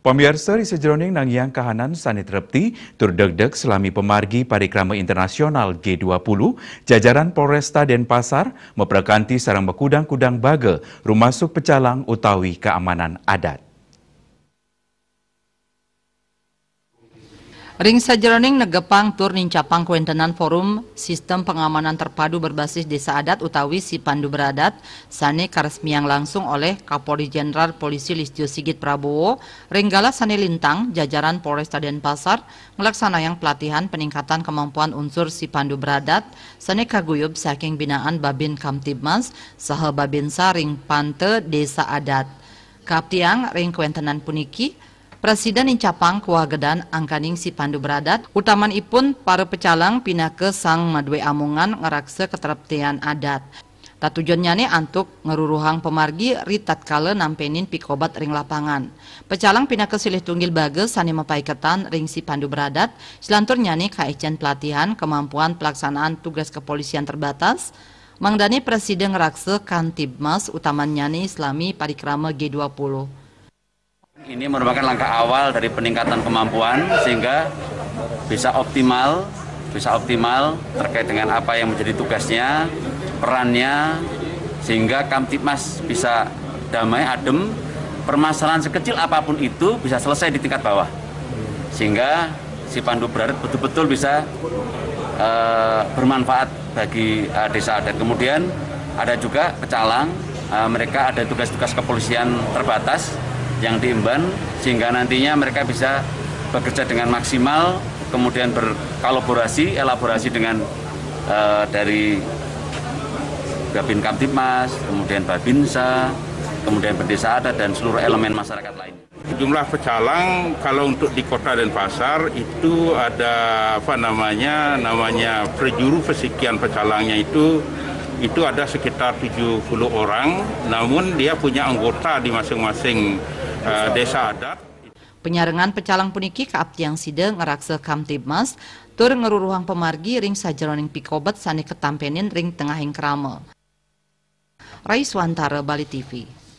Pemirsa di sejeroning nangiang kahanan sanit terepti, turdeg-deg selami pemargi parikrama internasional G20, jajaran Polresta Denpasar meprekanti sarang bekudang-kudang baga, suk pecalang utawi keamanan adat. Ring sajroning negepang tur nincapang kuentenan forum sistem pengamanan terpadu berbasis desa adat utawi si pandu beradat sane karesmiang langsung oleh Kapolri Jenderal Polisi Listio Sigit Prabowo ringgala sane lintang jajaran Polresta Denpasar melaksanakan pelatihan peningkatan kemampuan unsur si pandu beradat sane kaguyub saking binaan Babin Kamtibmas saha Babinsa Ring Pante Desa Adat Kaptiang Ring Kuentenan Puniki Presiden incapang kewagedan angkaning si Pandu Beradat, utaman ipun para pecalang pindah ke sang madwe amungan ngerakse keteraptian adat. Tatujuannya nih antuk ngeruruhang pemargi ritat kale nampenin pikobat ring lapangan. Pecalang pindah ke silih tunggil bagel sani ketan ring si pandu beradat, selanturnya nih kaecen pelatihan kemampuan pelaksanaan tugas kepolisian terbatas, Mangdani Presiden Rakse Kantibmas utamanya nih Islami Parikrama G20. Ini merupakan langkah awal dari peningkatan kemampuan sehingga bisa optimal, bisa optimal terkait dengan apa yang menjadi tugasnya, perannya, sehingga Kamtipmas bisa damai, adem, permasalahan sekecil apapun itu bisa selesai di tingkat bawah. Sehingga si Pandu Berarit betul-betul bisa e, bermanfaat bagi e, desa adat. Kemudian ada juga pecalang, e, eh, mereka ada tugas-tugas kepolisian terbatas, yang diemban sehingga nantinya mereka bisa bekerja dengan maksimal kemudian berkolaborasi elaborasi dengan e, dari Gabin Kamtipmas, kemudian Babinsa, kemudian Bendesa Adat dan seluruh elemen masyarakat lain. Jumlah pecalang kalau untuk di Kota dan pasar itu ada apa namanya namanya perjuru pesikian pecalangnya itu itu ada sekitar 70 orang namun dia punya anggota di masing-masing Eh, desa adat. Penyarengan pecalang puniki kaabtiang sida ngeraksa kamtibmas tur ngeruruhang pemargi ring sajeroning pikobat sani ketampenin ring tengahing krama. Rai Swantara Bali TV